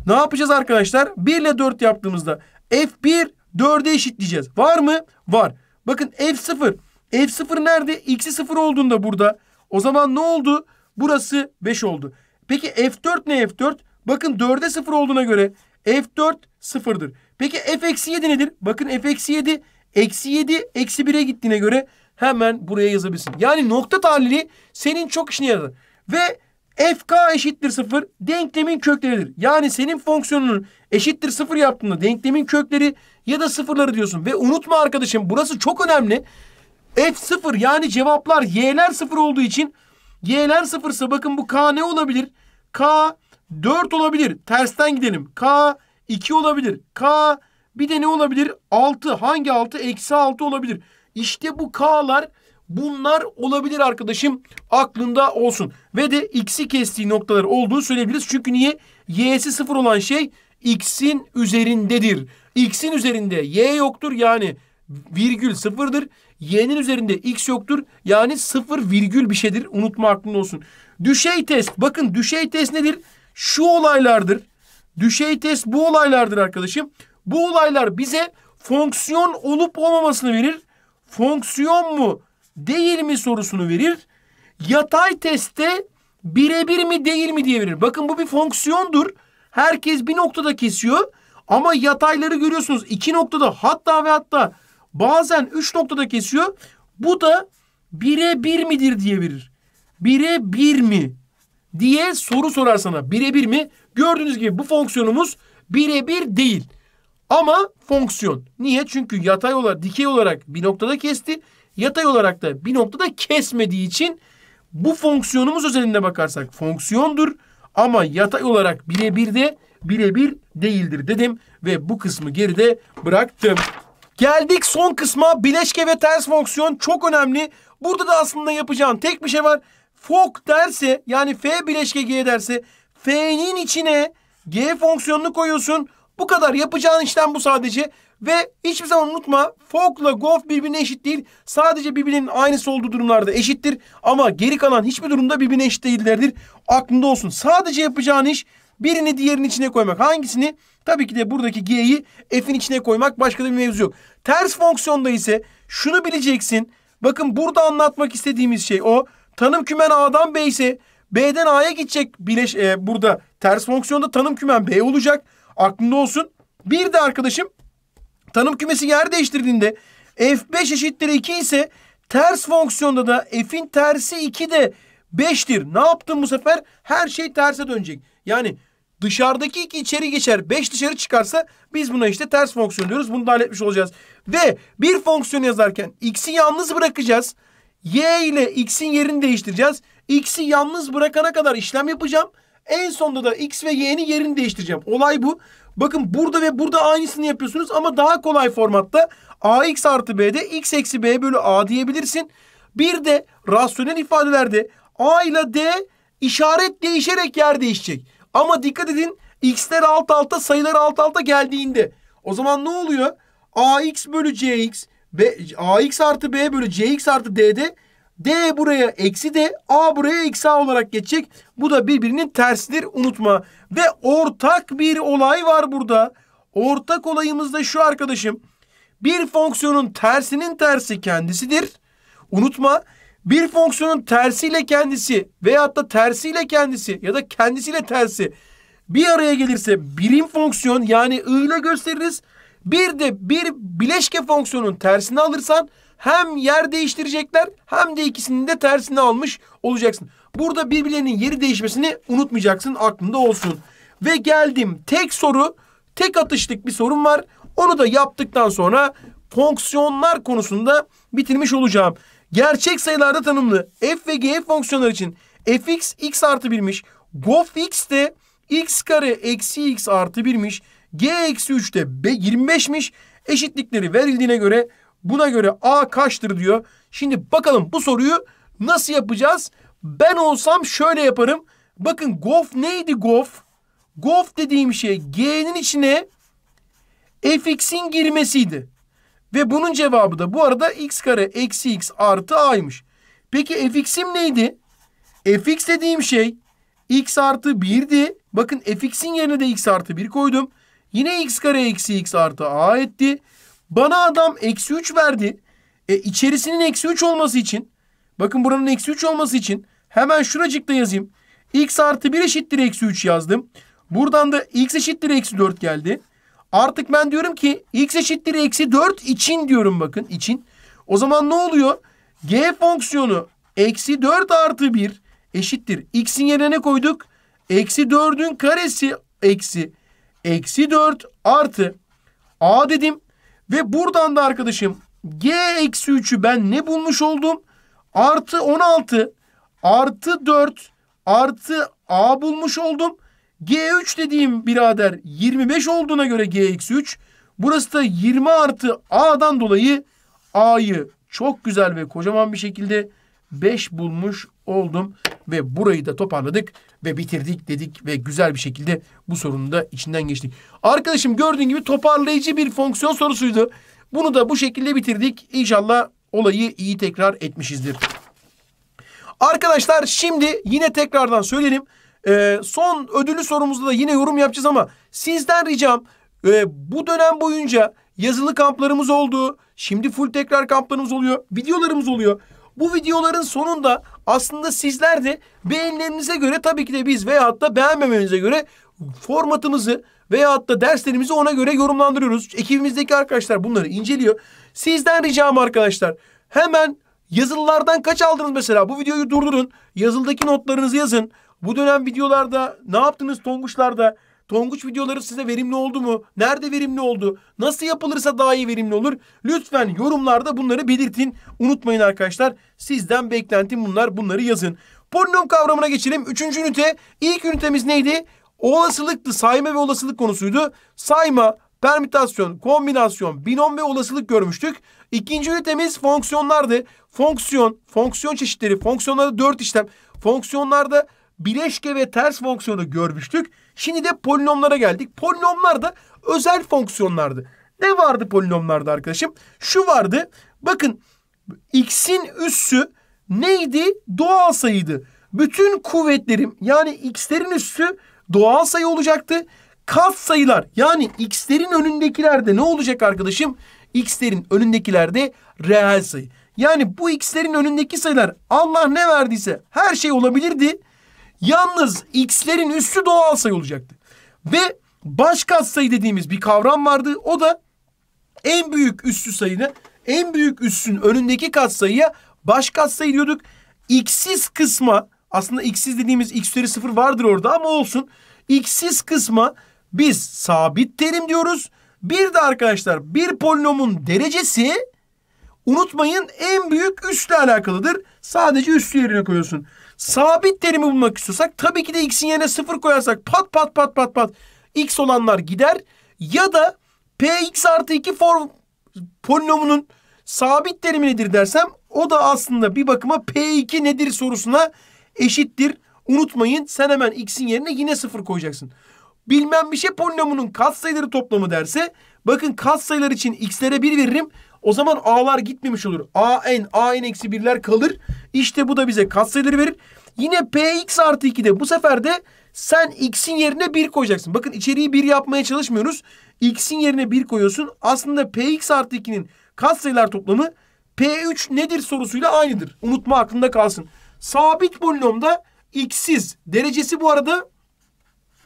S1: Ne yapacağız arkadaşlar? 1 ile 4 yaptığımızda F1 4'e eşitleyeceğiz. Var mı? Var. Bakın f0. f0 nerede? x'i 0 olduğunda burada. O zaman ne oldu? Burası 5 oldu. Peki f4 ne f4? Bakın 4'e 0 olduğuna göre f4 sıfırdır. Peki f-7 nedir? Bakın f-7 eksi 7 eksi 1'e gittiğine göre hemen buraya yazabilirsin. Yani nokta tahlili senin çok işine yarar. Ve fk eşittir sıfır denklemin kökleridir. Yani senin fonksiyonunun eşittir sıfır yaptığında denklemin kökleri ya da sıfırları diyorsun. Ve unutma arkadaşım burası çok önemli. F sıfır yani cevaplar y'ler sıfır olduğu için y'ler sıfırsa bakın bu k ne olabilir? K 4 olabilir. Tersten gidelim. K 2 olabilir. K bir de ne olabilir? 6. Hangi 6? Eksi 6 olabilir. İşte bu K'lar Bunlar olabilir arkadaşım. Aklında olsun. Ve de x'i kestiği noktalar olduğu söyleyebiliriz. Çünkü niye? y'si sıfır olan şey x'in üzerindedir. x'in üzerinde y yoktur yani virgül sıfırdır. y'nin üzerinde x yoktur yani sıfır virgül bir şeydir. Unutma aklında olsun. Düşey test. Bakın düşey test nedir? Şu olaylardır. Düşey test bu olaylardır arkadaşım. Bu olaylar bize fonksiyon olup olmamasını verir. Fonksiyon mu? değil mi sorusunu verir. Yatay teste birebir mi değil mi diye verir. Bakın bu bir fonksiyondur. Herkes bir noktada kesiyor ama yatayları görüyorsunuz iki noktada hatta ve hatta bazen üç noktada kesiyor. Bu da birebir midir diye verir. Birebir mi diye soru sorar sana. Bire mi? Gördüğünüz gibi bu fonksiyonumuz birebir değil. Ama fonksiyon. Niye? Çünkü yatay olarak, dikey olarak bir noktada kesti. Yatay olarak da bir noktada kesmediği için bu fonksiyonumuz özelinde bakarsak fonksiyondur ama yatay olarak birebir de birebir değildir dedim ve bu kısmı geride bıraktım. Geldik son kısma bileşke ve ters fonksiyon çok önemli. Burada da aslında yapacağım tek bir şey var. Fok derse yani f bileşke g derse f'nin içine g fonksiyonunu koyuyorsun. Bu kadar yapacağın işlem bu sadece. Ve hiçbir zaman unutma Fok'la golf birbirine eşit değil. Sadece birbirinin aynısı olduğu durumlarda eşittir. Ama geri kalan hiçbir durumda birbirine eşit değillerdir. Aklında olsun. Sadece yapacağın iş birini diğerinin içine koymak. Hangisini? Tabii ki de buradaki G'yi F'in içine koymak. Başka da bir mevzu yok. Ters fonksiyonda ise şunu bileceksin. Bakın burada anlatmak istediğimiz şey o. Tanım kümen A'dan B ise B'den A'ya gidecek bileş e, burada ters fonksiyonda tanım kümen B olacak. Aklında olsun. Bir de arkadaşım Tanım kümesi yer değiştirdiğinde f5 eşittir 2 ise ters fonksiyonda da f'in tersi 2 de 5'tir. Ne yaptım bu sefer? Her şey terse dönecek. Yani dışarıdaki 2 içeri geçer 5 dışarı çıkarsa biz buna işte ters fonksiyon diyoruz. Bunu da halletmiş olacağız. Ve bir fonksiyon yazarken x'i yalnız bırakacağız. y ile x'in yerini değiştireceğiz. x'i yalnız bırakana kadar işlem yapacağım. En sonunda da x ve y'nin yerini değiştireceğim. Olay bu. Bakın burada ve burada aynısını yapıyorsunuz ama daha kolay formatta ax artı b'de x eksi b bölü a diyebilirsin. Bir de rasyonel ifadelerde a ile d işaret değişerek yer değişecek. Ama dikkat edin x'ler alt alta sayılar alt alta geldiğinde. O zaman ne oluyor? ax bölü cx, b, ax artı b bölü cx artı d'de D buraya eksi D, A buraya eksi A olarak geçecek. Bu da birbirinin tersidir unutma. Ve ortak bir olay var burada. Ortak olayımız da şu arkadaşım. Bir fonksiyonun tersinin tersi kendisidir. Unutma bir fonksiyonun tersiyle kendisi veyahut da tersiyle kendisi ya da kendisiyle tersi bir araya gelirse birim fonksiyon yani I ile gösteririz. Bir de bir bileşke fonksiyonun tersini alırsan hem yer değiştirecekler hem de ikisinin de tersini almış olacaksın. Burada birbirlerinin yeri değişmesini unutmayacaksın aklında olsun. Ve geldim tek soru tek atışlık bir sorun var. Onu da yaptıktan sonra fonksiyonlar konusunda bitirmiş olacağım. Gerçek sayılarda tanımlı f ve g fonksiyonları için fx x artı 1'miş. Gof x de x kare eksi x artı 1'miş. g eksi 3 de 25'miş. Eşitlikleri verildiğine göre Buna göre A kaçtır diyor. Şimdi bakalım bu soruyu nasıl yapacağız? Ben olsam şöyle yaparım. Bakın Goff neydi Goff? Goff dediğim şey G'nin içine fx'in girmesiydi. Ve bunun cevabı da bu arada x kare eksi x artı a'ymış. Peki fx'im neydi? fx dediğim şey x artı 1'di. Bakın fx'in yerine de x artı 1 koydum. Yine x kare eksi x artı a etti. Bana adam eksi 3 verdi. E, içerisinin eksi 3 olması için. Bakın buranın eksi 3 olması için. Hemen şuracıkta yazayım. X artı 1 eşittir eksi 3 yazdım. Buradan da x eşittir eksi 4 geldi. Artık ben diyorum ki x eşittir eksi 4 için diyorum bakın için. O zaman ne oluyor? G fonksiyonu eksi 4 artı 1 eşittir. X'in yerine ne koyduk? Eksi 4'ün karesi eksi. Eksi 4 artı. A dedim. Ve buradan da arkadaşım G eksi 3'ü ben ne bulmuş oldum? Artı 16 artı 4 artı A bulmuş oldum. G3 dediğim birader 25 olduğuna göre G eksi 3. Burası da 20 artı A'dan dolayı A'yı çok güzel ve kocaman bir şekilde 5 bulmuş oldum ve burayı da toparladık ve bitirdik dedik ve güzel bir şekilde bu sorunun da içinden geçtik. Arkadaşım gördüğün gibi toparlayıcı bir fonksiyon sorusuydu. Bunu da bu şekilde bitirdik. İnşallah olayı iyi tekrar etmişizdir. Arkadaşlar şimdi yine tekrardan söyleyelim. Ee, son ödülü sorumuzda da yine yorum yapacağız ama sizden ricam e, bu dönem boyunca yazılı kamplarımız oldu. Şimdi full tekrar kamplarımız oluyor. Videolarımız oluyor. Bu videoların sonunda aslında sizler de beğenilerinize göre tabii ki de biz veyahut da beğenmemenize göre formatımızı veyahut da derslerimizi ona göre yorumlandırıyoruz. Ekibimizdeki arkadaşlar bunları inceliyor. Sizden ricam arkadaşlar hemen yazılılardan kaç aldınız mesela? Bu videoyu durdurun. Yazıldaki notlarınızı yazın. Bu dönem videolarda ne yaptınız Tonguçlarda? Tonguç videoları size verimli oldu mu? Nerede verimli oldu? Nasıl yapılırsa daha iyi verimli olur? Lütfen yorumlarda bunları belirtin. Unutmayın arkadaşlar. Sizden beklentim bunlar. Bunları yazın. Polinom kavramına geçelim. Üçüncü ünite. İlk ünitemiz neydi? Olasılıktı. Sayma ve olasılık konusuydu. Sayma, permütasyon, kombinasyon, binom ve olasılık görmüştük. İkinci ünitemiz fonksiyonlardı. Fonksiyon, fonksiyon çeşitleri, fonksiyonlarda dört işlem, fonksiyonlarda bileşke ve ters fonksiyonu görmüştük. Şimdi de polinomlara geldik. Polinomlar da özel fonksiyonlardı. Ne vardı polinomlarda arkadaşım? Şu vardı. Bakın x'in üssü neydi? Doğal sayıydı. Bütün kuvvetlerim yani x'lerin üssü doğal sayı olacaktı. Kat sayılar yani x'lerin önündekilerde ne olacak arkadaşım? X'lerin önündekilerde reel sayı. Yani bu x'lerin önündeki sayılar Allah ne verdiyse her şey olabilirdi. Yalnız x'lerin üssü doğal sayı olacaktı. Ve baş katsayı dediğimiz bir kavram vardı. O da en büyük üssü sayını en büyük üssün önündeki katsayıya baş katsayı diyorduk. X'siz kısma aslında x'siz dediğimiz x üzeri sıfır vardır orada ama olsun. X'siz kısma biz sabit terim diyoruz. Bir de arkadaşlar bir polinomun derecesi unutmayın en büyük üstle alakalıdır. Sadece üstü yerine koyuyorsun sabit terimi bulmak istiyorsak tabii ki de x'in yerine 0 koyarsak pat pat pat pat pat x olanlar gider. Ya da px artı 2 form polinomunun sabit terimi nedir dersem o da aslında bir bakıma p2 nedir sorusuna eşittir. Unutmayın sen hemen x'in yerine yine 0 koyacaksın. Bilmem bir şey polinomunun katsayıları toplamı derse bakın katsayılar için x'lere 1 veririm. O zaman a'lar gitmemiş olur. An, An a eksi birler kalır. İşte bu da bize katsayıları verir. Yine px artı 2'de bu sefer de sen x'in yerine 1 koyacaksın. Bakın içeriği 1 yapmaya çalışmıyoruz. x'in yerine 1 koyuyorsun. Aslında px artı 2'nin katsayılar toplamı p3 nedir sorusuyla aynıdır. Unutma aklında kalsın. Sabit polinomda x'siz. Derecesi bu arada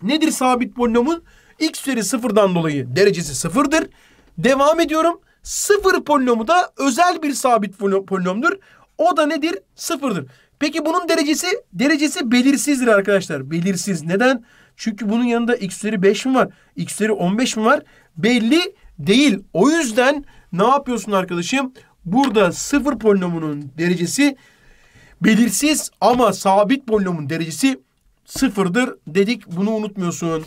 S1: nedir sabit polinomun? x üzeri sıfırdan dolayı derecesi sıfırdır. Devam ediyorum. Sıfır polinomu da özel bir sabit polinomdur. O da nedir? Sıfırdır. Peki bunun derecesi? Derecesi belirsizdir arkadaşlar. Belirsiz. Neden? Çünkü bunun yanında x üzeri 5 mi var? x üzeri 15 mi var? Belli değil. O yüzden ne yapıyorsun arkadaşım? Burada sıfır polinomunun derecesi belirsiz ama sabit polinomun derecesi sıfırdır dedik. Bunu unutmuyorsun.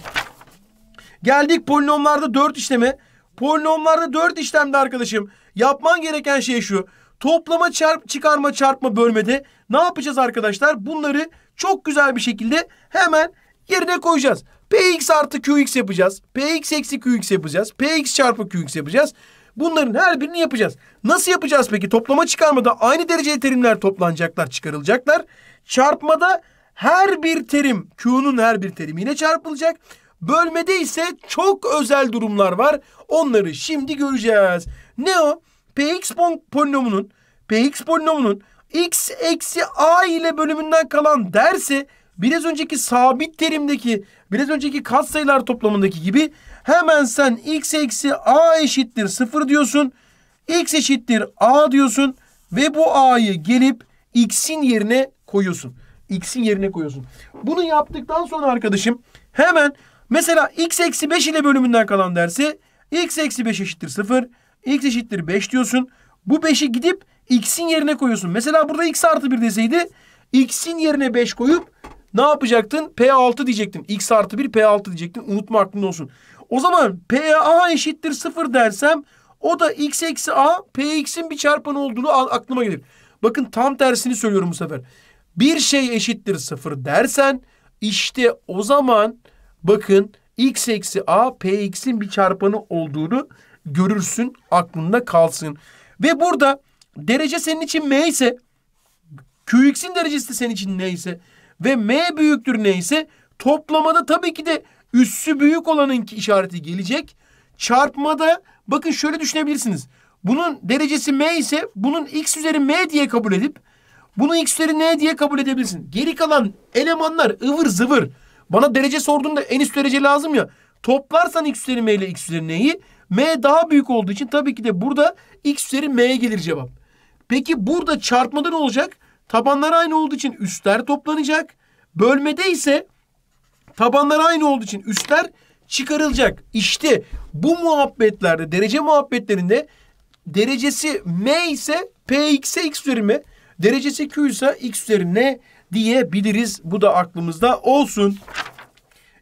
S1: Geldik polinomlarda 4 işlemi. Polinomlarda 4 işlemde arkadaşım yapman gereken şey şu. Toplama, çarp, çıkarma, çarpma bölmede ne yapacağız arkadaşlar? Bunları çok güzel bir şekilde hemen yerine koyacağız. Px artı Qx yapacağız. Px eksi Qx yapacağız. Px çarpı Qx yapacağız. Bunların her birini yapacağız. Nasıl yapacağız peki? Toplama çıkarmada aynı dereceli terimler toplanacaklar, çıkarılacaklar. Çarpmada her bir terim, Q'nun her bir terimiyle çarpılacak. Bölmede ise çok özel durumlar var. Onları şimdi göreceğiz. Ne o? Px polinomunun Px polinomunun x eksi a ile bölümünden kalan derse biraz önceki sabit terimdeki biraz önceki katsayılar toplamındaki gibi hemen sen x eksi a eşittir 0 diyorsun. x eşittir a diyorsun ve bu a'yı gelip x'in yerine koyuyorsun. x'in yerine koyuyorsun. Bunu yaptıktan sonra arkadaşım hemen Mesela x eksi 5 ile bölümünden kalan dersi x eksi 5 eşittir 0. x eşittir 5 diyorsun. Bu 5'i gidip x'in yerine koyuyorsun. Mesela burada x artı 1 deseydi x'in yerine 5 koyup ne yapacaktın? P6 diyecektin. X artı 1 P6 diyecektin. Unutma aklında olsun. O zaman PA eşittir 0 dersem o da X eksi A PX'in bir çarpanı olduğunu aklıma gelir. Bakın tam tersini söylüyorum bu sefer. Bir şey eşittir 0 dersen işte o zaman bakın x eksi a px'in bir çarpanı olduğunu görürsün aklında kalsın. Ve burada derece senin için m ise qx'in derecesi de senin için neyse ve m büyüktür neyse toplamada tabii ki de üssü büyük olanın işareti gelecek. Çarpmada bakın şöyle düşünebilirsiniz. Bunun derecesi m ise bunun x üzeri m diye kabul edip bunu x üzeri n diye kabul edebilirsin. Geri kalan elemanlar ıvır zıvır. Bana derece sorduğunda en üst derece lazım ya. Toplarsan x üzeri m ile x üzeri n'yi m daha büyük olduğu için tabii ki de burada x üzeri m'ye gelir cevap. Peki burada çarpmada ne olacak? Tabanlar aynı olduğu için üstler toplanacak. Bölmede ise tabanlar aynı olduğu için üstler çıkarılacak. İşte bu muhabbetlerde derece muhabbetlerinde derecesi m ise px'e x üzeri m, derecesi q ise x üzeri n diyebiliriz. Bu da aklımızda olsun.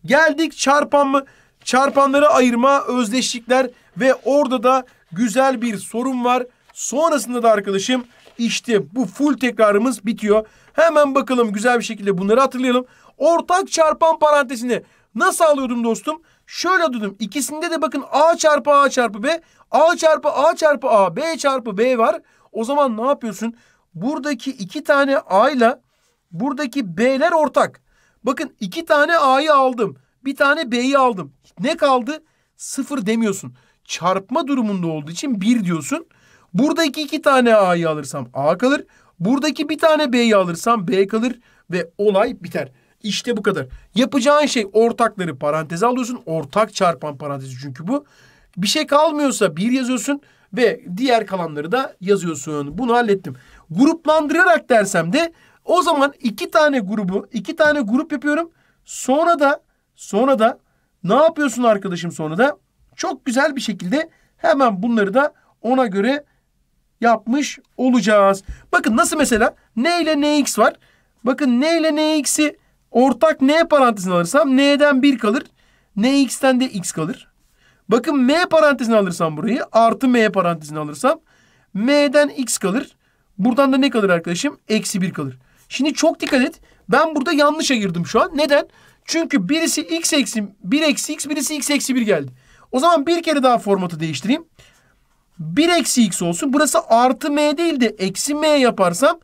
S1: Geldik çarpan mı? Çarpanları ayırma, özdeşlikler ve orada da güzel bir sorun var. Sonrasında da arkadaşım işte bu full tekrarımız bitiyor. Hemen bakalım güzel bir şekilde bunları hatırlayalım. Ortak çarpan parantezini nasıl alıyordum dostum? Şöyle alıyordum. İkisinde de bakın A çarpı A çarpı B. A çarpı A çarpı A. B çarpı B var. O zaman ne yapıyorsun? Buradaki iki tane A ile Buradaki B'ler ortak. Bakın iki tane A'yı aldım. Bir tane B'yi aldım. Ne kaldı? Sıfır demiyorsun. Çarpma durumunda olduğu için bir diyorsun. Buradaki iki tane A'yı alırsam A kalır. Buradaki bir tane B'yi alırsam B kalır ve olay biter. İşte bu kadar. Yapacağın şey ortakları paranteze alıyorsun. Ortak çarpan parantezi çünkü bu. Bir şey kalmıyorsa bir yazıyorsun ve diğer kalanları da yazıyorsun. Bunu hallettim. Gruplandırarak dersem de o zaman iki tane grubu, iki tane grup yapıyorum. Sonra da, sonra da ne yapıyorsun arkadaşım sonra da? Çok güzel bir şekilde hemen bunları da ona göre yapmış olacağız. Bakın nasıl mesela n ile nx var. Bakın n ile nx'i ortak n parantezine alırsam n'den 1 kalır. nx'ten de x kalır. Bakın m parantezine alırsam burayı artı m parantezine alırsam m'den x kalır. Buradan da ne kalır arkadaşım? Eksi 1 kalır. Şimdi çok dikkat et. Ben burada yanlışa girdim şu an. Neden? Çünkü birisi x eksi 1 eksi x birisi x eksi 1 geldi. O zaman bir kere daha formatı değiştireyim. 1 eksi x olsun. Burası artı m değil de eksi m yaparsam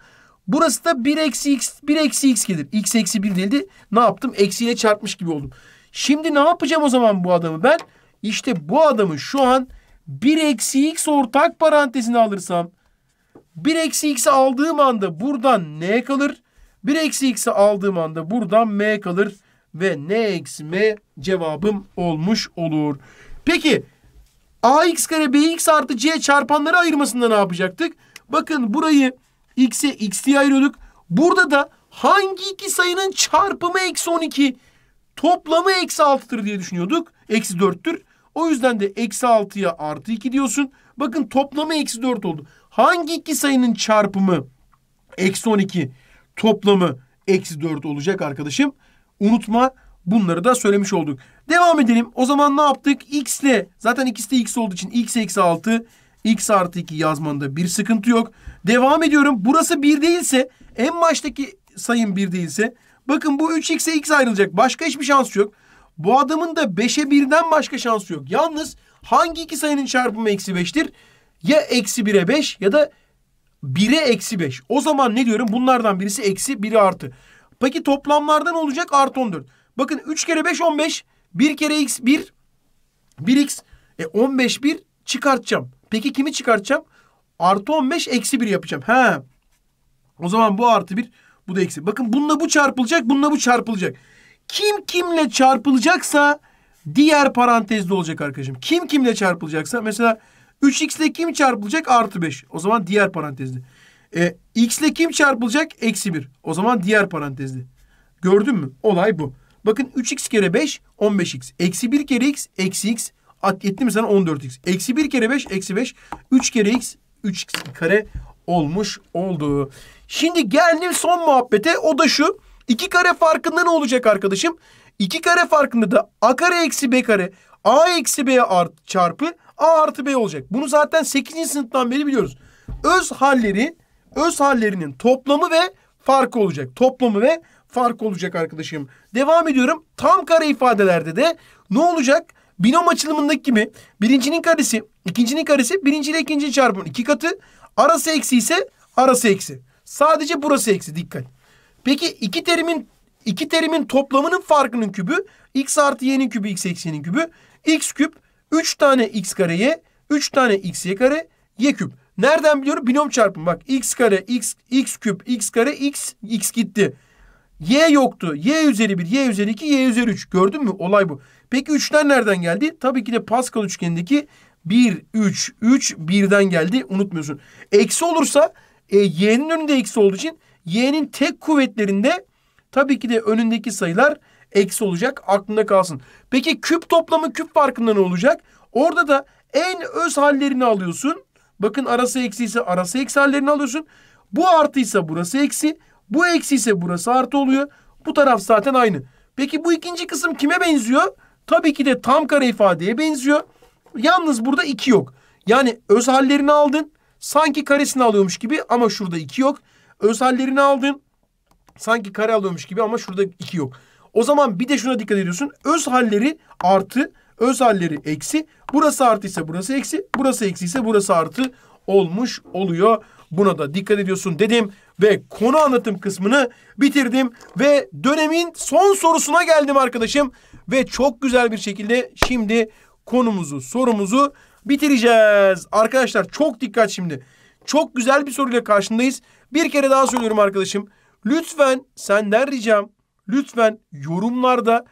S1: burası da 1 eksi x 1 eksi x gelir. x eksi 1 değildi. Ne yaptım? Eksiyle çarpmış gibi oldum. Şimdi ne yapacağım o zaman bu adamı ben? İşte bu adamı şu an 1 eksi x ortak parantezine alırsam 1 eksi x'i aldığım anda buradan n kalır. 1 eksi x'i aldığım anda buradan m kalır. Ve n eksi m cevabım olmuş olur. Peki ax kare bx artı c çarpanları ayırmasında ne yapacaktık? Bakın burayı x'e x diye ayırıyorduk. Burada da hangi iki sayının çarpımı eksi 12 toplamı eksi 6'dır diye düşünüyorduk. Eksi 4'tür. O yüzden de eksi 6'ya artı 2 diyorsun. Bakın toplamı eksi 4 oldu. Hangi iki sayının çarpımı eksi 12 toplamı eksi 4 olacak arkadaşım? Unutma bunları da söylemiş olduk. Devam edelim. O zaman ne yaptık? X ile zaten ikisi de x olduğu için x eksi 6 x artı 2 yazmanda bir sıkıntı yok. Devam ediyorum. Burası 1 değilse en baştaki sayım 1 değilse bakın bu 3x'e x ayrılacak. Başka hiçbir şans yok. Bu adamın da 5'e 1'den başka şansı yok. Yalnız hangi iki sayının çarpımı eksi 5'tir? ya eksi bire beş ya da bire eksi beş. O zaman ne diyorum? Bunlardan birisi eksi biri artı. Peki toplamlardan olacak artı on Bakın üç kere beş on beş. Bir kere x bir. Bir x. E on beş bir çıkartacağım. Peki kimi çıkartacağım? Artı on beş eksi bir yapacağım. He. O zaman bu artı bir. Bu da eksi. Bakın bununla bu çarpılacak. Bununla bu çarpılacak. Kim kimle çarpılacaksa diğer parantezde olacak arkadaşım. Kim kimle çarpılacaksa mesela 3x ile kim çarpılacak? Artı 5. O zaman diğer parantezli. E, x ile kim çarpılacak? Eksi 1. O zaman diğer parantezli. Gördün mü? Olay bu. Bakın 3x kere 5 15x. Eksi 1 kere x eksi x. At, yetti mi sana 14x. Eksi 1 kere 5 eksi 5. 3 kere x 3x kare olmuş oldu. Şimdi geldim son muhabbete. O da şu. 2 kare farkında ne olacak arkadaşım? 2 kare farkında da a kare eksi b kare a eksi b art çarpı A artı B olacak. Bunu zaten 8. sınıftan beri biliyoruz. Öz halleri, öz hallerinin toplamı ve farkı olacak. Toplamı ve farkı olacak arkadaşım. Devam ediyorum. Tam kare ifadelerde de ne olacak? Binom açılımındaki gibi birincinin karesi, ikincinin karesi birinci ile ikinci çarpımın iki katı. Arası eksi ise arası eksi. Sadece burası eksi dikkat. Peki iki terimin iki terimin toplamının farkının kübü x artı y'nin kübü x eksi y'nin kübü x küp 3 tane x kareye 3 tane x xy kare y küp. Nereden biliyorum? Binom çarpım? Bak x kare x x küp x kare x x gitti. Y yoktu. Y üzeri 1, y üzeri 2, y üzeri 3. Gördün mü? Olay bu. Peki 3'ler nereden geldi? Tabii ki de Pascal üçgenindeki 1, 3, 3, 1'den geldi. Unutmuyorsun. Eksi olursa e, y'nin önünde eksi olduğu için y'nin tek kuvvetlerinde tabii ki de önündeki sayılar eksi olacak. Aklında kalsın. Peki küp toplamı küp farkında ne olacak? Orada da en öz hallerini alıyorsun. Bakın arası eksi ise arası eksi hallerini alıyorsun. Bu artıysa burası eksi. Bu eksi ise burası artı oluyor. Bu taraf zaten aynı. Peki bu ikinci kısım kime benziyor? Tabii ki de tam kare ifadeye benziyor. Yalnız burada iki yok. Yani öz hallerini aldın. Sanki karesini alıyormuş gibi ama şurada iki yok. Öz hallerini aldın. Sanki kare alıyormuş gibi ama şurada iki yok. O zaman bir de şuna dikkat ediyorsun. Öz halleri artı, öz halleri eksi. Burası artı ise burası eksi, burası eksi ise burası artı olmuş oluyor. Buna da dikkat ediyorsun dedim ve konu anlatım kısmını bitirdim ve dönemin son sorusuna geldim arkadaşım ve çok güzel bir şekilde şimdi konumuzu, sorumuzu bitireceğiz. Arkadaşlar çok dikkat şimdi. Çok güzel bir soruyla karşındayız. Bir kere daha söylüyorum arkadaşım. Lütfen senden ricam lütfen yorumlarda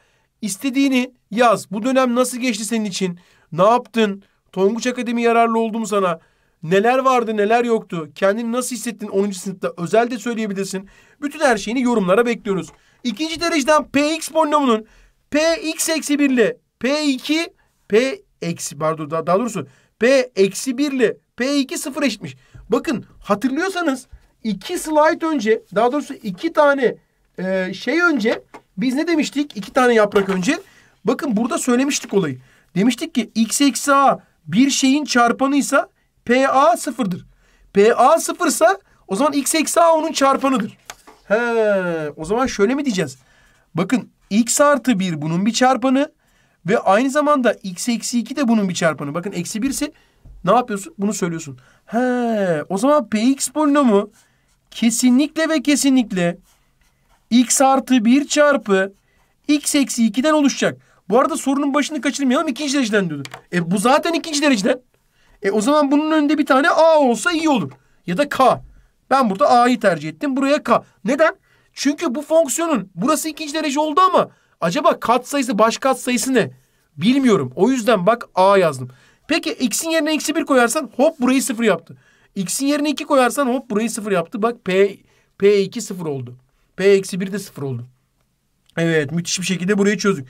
S1: istediğini yaz. Bu dönem nasıl geçti senin için? Ne yaptın? Tonguç Akademi yararlı oldum sana? Neler vardı, neler yoktu? Kendini nasıl hissettin 10. sınıfta? Özel de söyleyebilirsin. Bütün her şeyini yorumlara bekliyoruz. İkinci dereceden Px polinomunun Px eksi 1 ile P2 P eksi pardon daha doğrusu P eksi 1 ile P2 sıfır eşitmiş. Bakın hatırlıyorsanız iki slide önce daha doğrusu iki tane ee, şey önce biz ne demiştik? İki tane yaprak önce. Bakın burada söylemiştik olayı. Demiştik ki x eksi a bir şeyin çarpanıysa PA sıfırdır. PA sıfırsa o zaman x eksi a onun çarpanıdır. He, o zaman şöyle mi diyeceğiz? Bakın x artı bir bunun bir çarpanı ve aynı zamanda x eksi iki de bunun bir çarpanı. Bakın eksi birse ne yapıyorsun? Bunu söylüyorsun. He, o zaman px polinomu kesinlikle ve kesinlikle x artı 1 çarpı x eksi 2'den oluşacak. Bu arada sorunun başını kaçırmayalım ikinci dereceden diyordu. E bu zaten ikinci dereceden. E o zaman bunun önünde bir tane a olsa iyi olur. Ya da k. Ben burada a'yı tercih ettim. Buraya k. Neden? Çünkü bu fonksiyonun burası ikinci derece oldu ama acaba kat sayısı baş kat sayısı ne? Bilmiyorum. O yüzden bak a yazdım. Peki x'in yerine eksi 1 koyarsan hop burayı sıfır yaptı. X'in yerine 2 koyarsan hop burayı sıfır yaptı. Bak P, P2 sıfır oldu. P-1 de 0 oldu. Evet müthiş bir şekilde burayı çözdük.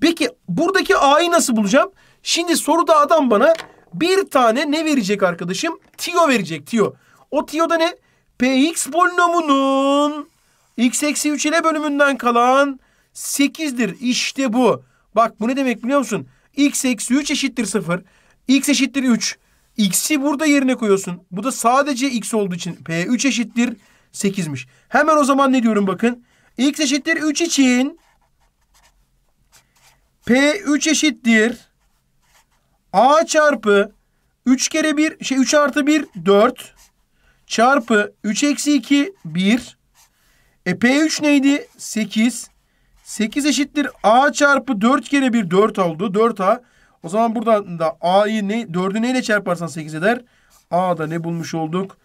S1: Peki buradaki A'yı nasıl bulacağım? Şimdi soruda adam bana bir tane ne verecek arkadaşım? Tio verecek Tio. O Tio da ne? Px polinomunun x eksi 3 ile bölümünden kalan 8'dir. İşte bu. Bak bu ne demek biliyor musun? x eksi 3 eşittir 0. x eşittir 3. x'i burada yerine koyuyorsun. Bu da sadece x olduğu için p3 eşittir 8'miş. Hemen o zaman ne diyorum bakın. X eşittir 3 için P3 eşittir A çarpı 3 kere 1 şey 3 artı 1 4 çarpı 3 eksi 2 1 e P3 neydi? 8 8 eşittir A çarpı 4 kere 1 4 oldu. 4A. O zaman buradan da A'yı ne, 4'ü neyle çarparsan 8 eder? A'da ne bulmuş olduk?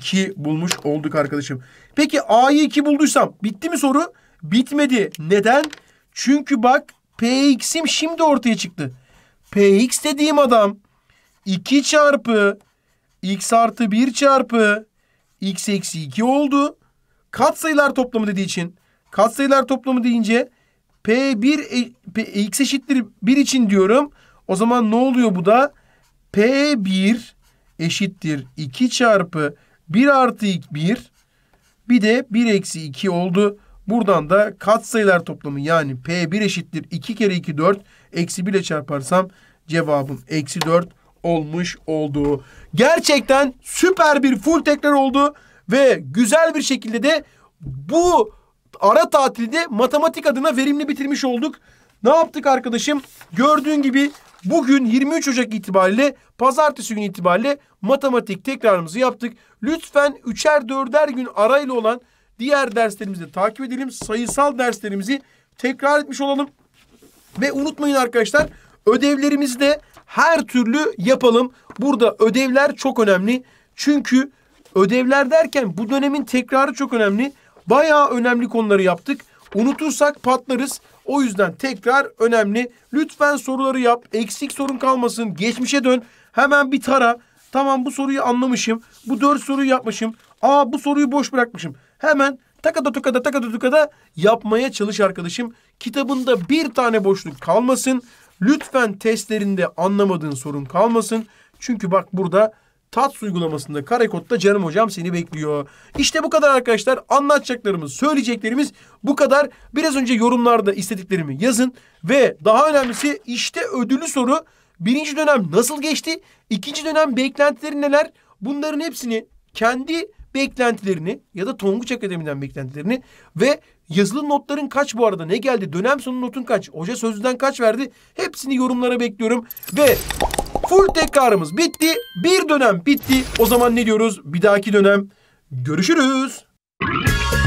S1: 2 bulmuş olduk arkadaşım. Peki A'yı 2 bulduysam bitti mi soru? Bitmedi. Neden? Çünkü bak Px'im şimdi ortaya çıktı. Px dediğim adam 2 çarpı x artı 1 çarpı x eksi 2 oldu. Katsayılar toplamı dediği için katsayılar toplamı deyince P1 e, P, x eşittir 1 için diyorum. O zaman ne oluyor bu da? P1 eşittir 2 çarpı 1 artı 1 bir de 1 eksi 2 oldu. Buradan da katsayılar toplamı yani P1 eşittir 2 kere 2 4 eksi 1 ile çarparsam cevabım eksi 4 olmuş oldu. Gerçekten süper bir full tekrar oldu ve güzel bir şekilde de bu ara tatilde matematik adına verimli bitirmiş olduk. Ne yaptık arkadaşım? Gördüğün gibi Bugün 23 Ocak itibariyle pazartesi günü itibariyle matematik tekrarımızı yaptık. Lütfen üçer dörder gün arayla olan diğer derslerimizi takip edelim. Sayısal derslerimizi tekrar etmiş olalım. Ve unutmayın arkadaşlar ödevlerimizi de her türlü yapalım. Burada ödevler çok önemli. Çünkü ödevler derken bu dönemin tekrarı çok önemli. Bayağı önemli konuları yaptık. Unutursak patlarız. O yüzden tekrar önemli. Lütfen soruları yap. Eksik sorun kalmasın. Geçmişe dön. Hemen bir tara. Tamam bu soruyu anlamışım. Bu dört soruyu yapmışım. Aa bu soruyu boş bırakmışım. Hemen takada tukada takada tukada yapmaya çalış arkadaşım. Kitabında bir tane boşluk kalmasın. Lütfen testlerinde anlamadığın sorun kalmasın. Çünkü bak burada TATS uygulamasında Karekod'da canım hocam seni bekliyor. İşte bu kadar arkadaşlar. Anlatacaklarımız, söyleyeceklerimiz bu kadar. Biraz önce yorumlarda istediklerimi yazın. Ve daha önemlisi işte ödülü soru. Birinci dönem nasıl geçti? İkinci dönem beklentileri neler? Bunların hepsini kendi beklentilerini ya da Tonguç Akademi'den beklentilerini ve yazılı notların kaç bu arada ne geldi? Dönem sonu notun kaç? Hoca sözlüden kaç verdi? Hepsini yorumlara bekliyorum ve Full tekrarımız bitti. Bir dönem bitti. O zaman ne diyoruz? Bir dahaki dönem görüşürüz.